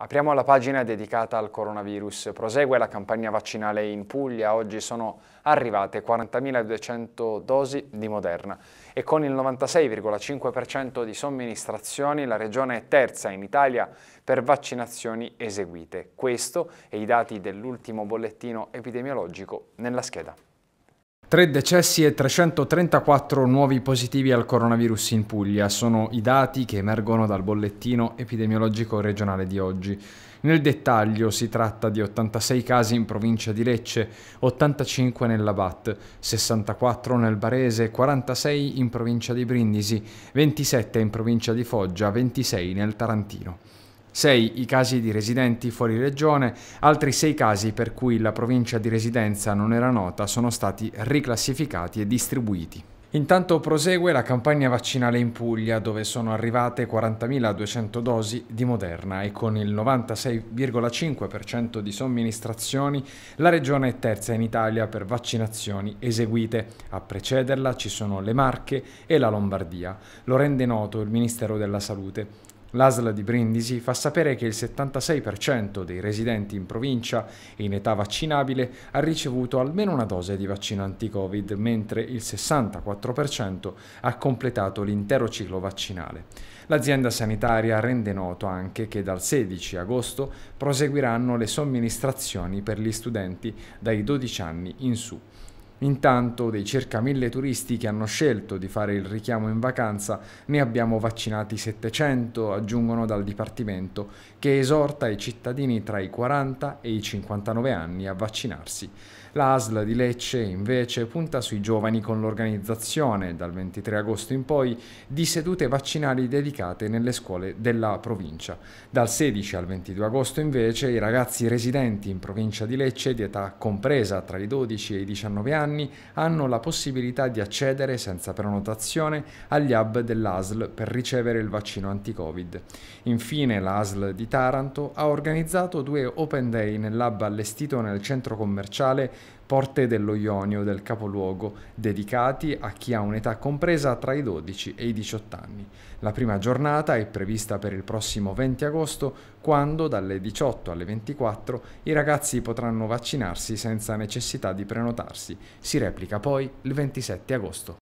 Apriamo la pagina dedicata al coronavirus. Prosegue la campagna vaccinale in Puglia. Oggi sono arrivate 40.200 dosi di Moderna e con il 96,5% di somministrazioni la regione è terza in Italia per vaccinazioni eseguite. Questo e i dati dell'ultimo bollettino epidemiologico nella scheda. Tre decessi e 334 nuovi positivi al coronavirus in Puglia sono i dati che emergono dal bollettino epidemiologico regionale di oggi. Nel dettaglio si tratta di 86 casi in provincia di Lecce, 85 nella VAT, 64 nel Barese, 46 in provincia di Brindisi, 27 in provincia di Foggia, 26 nel Tarantino. 6 i casi di residenti fuori regione, altri 6 casi per cui la provincia di residenza non era nota sono stati riclassificati e distribuiti. Intanto prosegue la campagna vaccinale in Puglia dove sono arrivate 40.200 dosi di Moderna e con il 96,5% di somministrazioni la regione è terza in Italia per vaccinazioni eseguite. A precederla ci sono le Marche e la Lombardia. Lo rende noto il Ministero della Salute. L'ASL di Brindisi fa sapere che il 76% dei residenti in provincia in età vaccinabile ha ricevuto almeno una dose di vaccino anti-Covid, mentre il 64% ha completato l'intero ciclo vaccinale. L'azienda sanitaria rende noto anche che dal 16 agosto proseguiranno le somministrazioni per gli studenti dai 12 anni in su. Intanto dei circa mille turisti che hanno scelto di fare il richiamo in vacanza ne abbiamo vaccinati 700, aggiungono dal Dipartimento, che esorta i cittadini tra i 40 e i 59 anni a vaccinarsi. L'ASL di Lecce invece punta sui giovani con l'organizzazione, dal 23 agosto in poi, di sedute vaccinali dedicate nelle scuole della provincia. Dal 16 al 22 agosto invece i ragazzi residenti in provincia di Lecce di età compresa tra i 12 e i 19 anni anni hanno la possibilità di accedere senza prenotazione agli hub dell'ASL per ricevere il vaccino anti-Covid. Infine l'ASL di Taranto ha organizzato due Open Day nell'hub allestito nel centro commerciale porte dello Ionio del capoluogo, dedicati a chi ha un'età compresa tra i 12 e i 18 anni. La prima giornata è prevista per il prossimo 20 agosto, quando dalle 18 alle 24 i ragazzi potranno vaccinarsi senza necessità di prenotarsi. Si replica poi il 27 agosto.